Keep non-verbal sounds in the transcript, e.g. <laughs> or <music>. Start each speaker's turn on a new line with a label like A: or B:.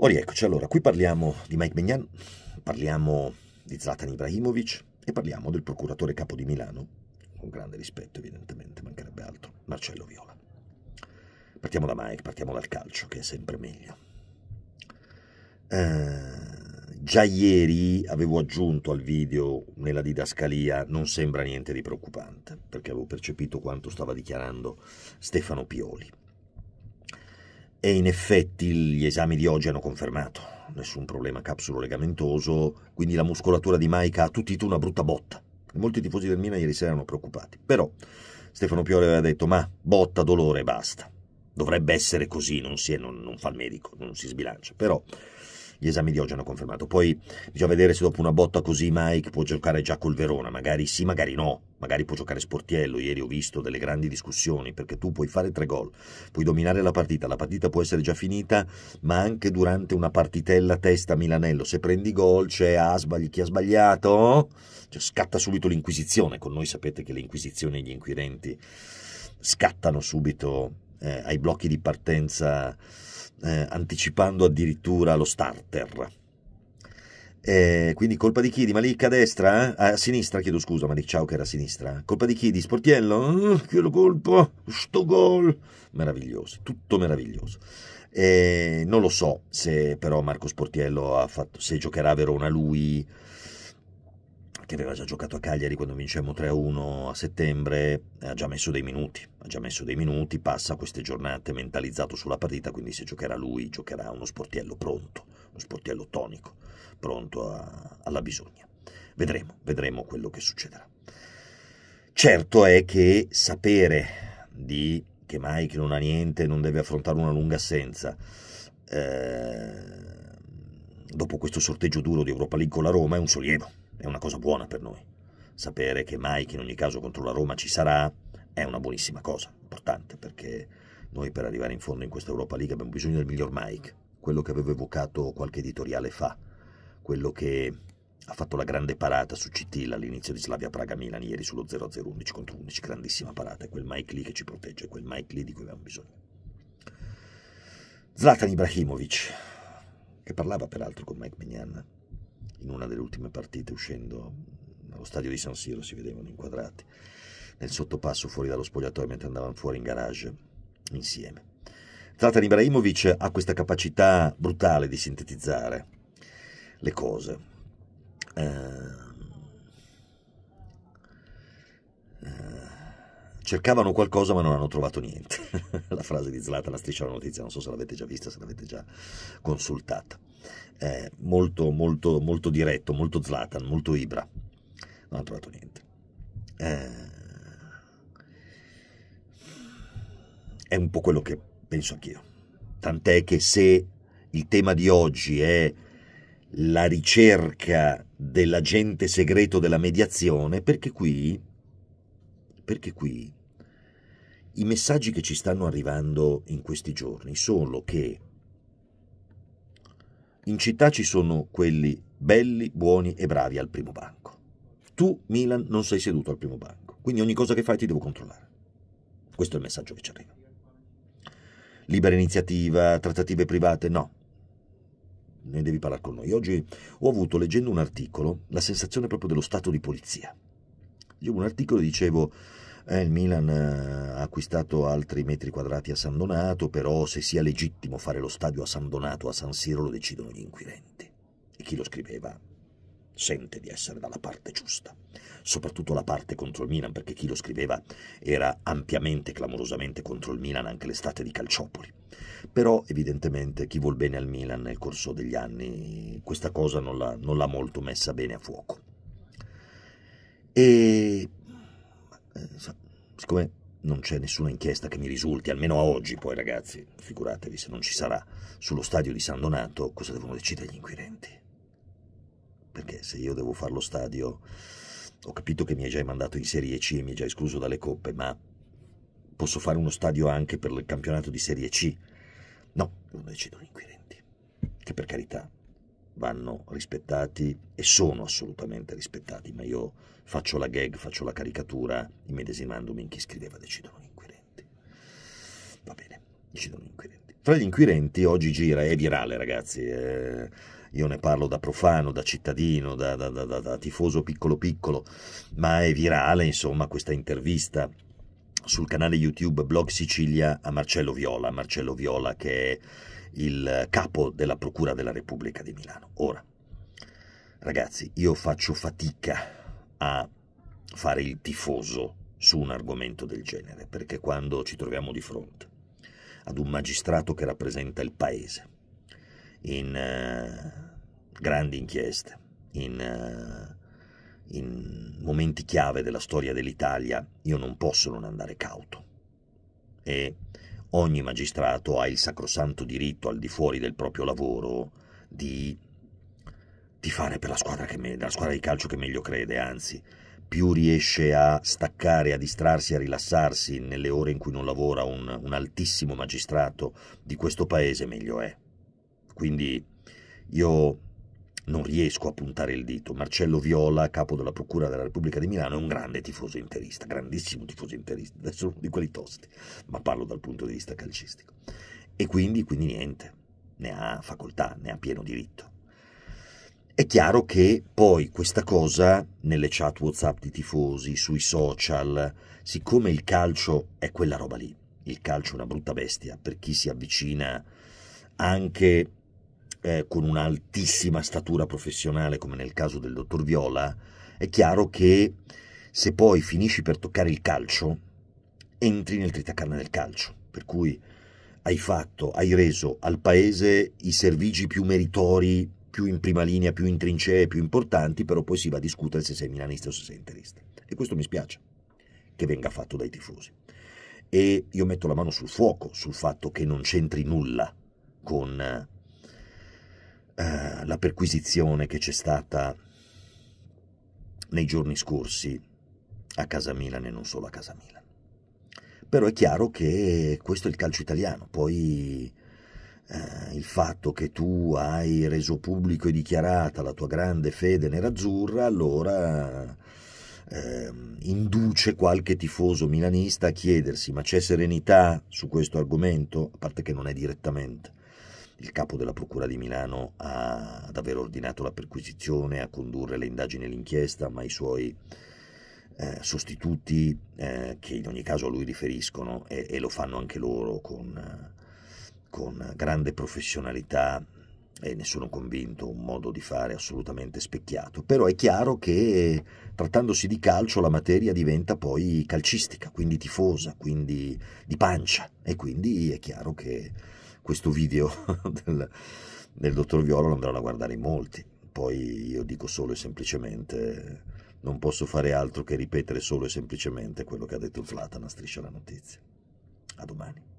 A: Ora eccoci, allora, qui parliamo di Mike Mignan, parliamo di Zlatan Ibrahimovic e parliamo del procuratore capo di Milano, con grande rispetto evidentemente, mancherebbe altro, Marcello Viola. Partiamo da Mike, partiamo dal calcio, che è sempre meglio. Eh, già ieri avevo aggiunto al video nella didascalia non sembra niente di preoccupante, perché avevo percepito quanto stava dichiarando Stefano Pioli e in effetti gli esami di oggi hanno confermato. Nessun problema capsulo legamentoso, quindi la muscolatura di Maica ha tutt'ito una brutta botta. Molti tifosi del Milan ieri sera erano preoccupati. Però Stefano Piore aveva detto, ma botta, dolore e basta. Dovrebbe essere così, non, si è, non, non fa il medico, non si sbilancia. Però gli esami di oggi hanno confermato. Poi bisogna vedere se dopo una botta così Mike può giocare già col Verona, magari sì, magari no, magari può giocare Sportiello, ieri ho visto delle grandi discussioni, perché tu puoi fare tre gol, puoi dominare la partita, la partita può essere già finita, ma anche durante una partitella testa Milanello, se prendi gol c'è Asbagli, chi ha sbagliato, cioè, scatta subito l'inquisizione, con noi sapete che le inquisizioni e gli inquirenti scattano subito eh, ai blocchi di partenza eh, anticipando addirittura lo starter. Eh, quindi colpa di chi? Di Malik a destra? Eh? A sinistra, chiedo scusa, Malik Ciao che era a sinistra. Colpa di chi? Di Sportiello? Uh, che lo colpo! Sto gol! Meraviglioso, tutto meraviglioso. Eh, non lo so se però Marco Sportiello ha fatto, se giocherà a Verona lui che aveva già giocato a Cagliari quando vincemmo 3-1 a settembre, ha già messo dei minuti, ha già messo dei minuti, passa queste giornate mentalizzato sulla partita, quindi se giocherà lui giocherà uno sportiello pronto, uno sportiello tonico, pronto a, alla bisogna. Vedremo, vedremo quello che succederà. Certo è che sapere di che Mike non ha niente, non deve affrontare una lunga assenza, eh, dopo questo sorteggio duro di Europa League con la Roma è un sollievo è una cosa buona per noi. Sapere che Mike in ogni caso contro la Roma ci sarà è una buonissima cosa, importante, perché noi per arrivare in fondo in questa Europa League abbiamo bisogno del miglior Mike, quello che avevo evocato qualche editoriale fa, quello che ha fatto la grande parata su Citilla all'inizio di Slavia Praga Milan ieri sullo 0-0-11 contro 11, grandissima parata, è quel Mike lì che ci protegge, è quel Mike lì di cui abbiamo bisogno. Zlatan Ibrahimovic, che parlava peraltro con Mike Mignan in una delle ultime partite uscendo allo stadio di San Siro si vedevano inquadrati nel sottopasso fuori dallo spogliatoio mentre andavano fuori in garage insieme. Zlatan Ibrahimovic ha questa capacità brutale di sintetizzare le cose. Eh, eh, cercavano qualcosa ma non hanno trovato niente. <laughs> la frase di Zlatan, la striscia alla notizia, non so se l'avete già vista, se l'avete già consultata eh, molto, molto, molto diretto, molto Zlatan, molto Ibra. Non ha trovato niente. Eh, è un po' quello che penso anch'io. Tant'è che se il tema di oggi è la ricerca dell'agente segreto della mediazione, perché qui, perché qui i messaggi che ci stanno arrivando in questi giorni sono che in città ci sono quelli belli, buoni e bravi al primo banco. Tu, Milan, non sei seduto al primo banco, quindi ogni cosa che fai ti devo controllare. Questo è il messaggio che ci arriva. Libera iniziativa, trattative private, no. Ne devi parlare con noi. Oggi ho avuto, leggendo un articolo, la sensazione proprio dello stato di polizia. Leggevo un articolo e dicevo eh, il Milan eh, ha acquistato altri metri quadrati a San Donato, però se sia legittimo fare lo stadio a San Donato o a San Siro lo decidono gli inquirenti. E chi lo scriveva sente di essere dalla parte giusta, soprattutto la parte contro il Milan, perché chi lo scriveva era ampiamente, clamorosamente contro il Milan anche l'estate di Calciopoli. Però evidentemente chi vuol bene al Milan nel corso degli anni questa cosa non l'ha, molto messa bene a fuoco. E Siccome non c'è nessuna inchiesta che mi risulti, almeno a oggi, poi ragazzi, figuratevi se non ci sarà, sullo stadio di San Donato cosa devono decidere gli inquirenti. Perché se io devo fare lo stadio, ho capito che mi hai già mandato in Serie C e mi hai già escluso dalle coppe, ma posso fare uno stadio anche per il campionato di Serie C? No, non decidono gli inquirenti. Che per carità, vanno rispettati e sono assolutamente rispettati, ma io faccio la gag, faccio la caricatura immedesimandomi in chi scriveva Decidono gli inquirenti. Va bene, decidono gli inquirenti. Tra gli inquirenti oggi gira, è virale ragazzi, eh, io ne parlo da profano, da cittadino, da, da, da, da tifoso piccolo piccolo, ma è virale insomma questa intervista sul canale YouTube Blog Sicilia a Marcello Viola, Marcello Viola che è il capo della Procura della Repubblica di Milano. Ora, ragazzi, io faccio fatica a fare il tifoso su un argomento del genere, perché quando ci troviamo di fronte ad un magistrato che rappresenta il paese in eh, grandi inchieste, in, eh, in momenti chiave della storia dell'Italia, io non posso non andare cauto. E ogni magistrato ha il sacrosanto diritto al di fuori del proprio lavoro di, di fare per la squadra, me, la squadra di calcio che meglio crede, anzi più riesce a staccare, a distrarsi, a rilassarsi nelle ore in cui non lavora un, un altissimo magistrato di questo paese, meglio è. Quindi io non riesco a puntare il dito. Marcello Viola, capo della Procura della Repubblica di Milano, è un grande tifoso interista, grandissimo tifoso interista, adesso uno di quelli tosti, ma parlo dal punto di vista calcistico. E quindi, quindi niente, ne ha facoltà, ne ha pieno diritto. È chiaro che poi questa cosa nelle chat WhatsApp di tifosi, sui social, siccome il calcio è quella roba lì, il calcio è una brutta bestia per chi si avvicina anche eh, con un'altissima statura professionale, come nel caso del dottor Viola, è chiaro che se poi finisci per toccare il calcio, entri nel tritacarne del calcio. Per cui hai fatto, hai reso al paese i servigi più meritori, più in prima linea, più in trincee, più importanti, però poi si va a discutere se sei milanista o se sei interista. E questo mi spiace che venga fatto dai tifosi. E io metto la mano sul fuoco sul fatto che non c'entri nulla con eh, la perquisizione che c'è stata nei giorni scorsi a casa Milan e non solo a casa Milan. Però è chiaro che questo è il calcio italiano, poi eh, il fatto che tu hai reso pubblico e dichiarata la tua grande fede nerazzurra, allora eh, induce qualche tifoso milanista a chiedersi ma c'è serenità su questo argomento, a parte che non è direttamente il capo della Procura di Milano a, ad aver ordinato la perquisizione, a condurre le indagini e l'inchiesta, ma i suoi eh, sostituti, eh, che in ogni caso a lui riferiscono e, e lo fanno anche loro con, con grande professionalità e ne sono convinto, un modo di fare assolutamente specchiato. Però è chiaro che trattandosi di calcio la materia diventa poi calcistica, quindi tifosa, quindi di pancia e quindi è chiaro che questo video <laughs> del, del dottor Viola lo andranno a guardare in molti. Poi io dico solo e semplicemente, non posso fare altro che ripetere solo e semplicemente quello che ha detto il striscia la notizia. A domani.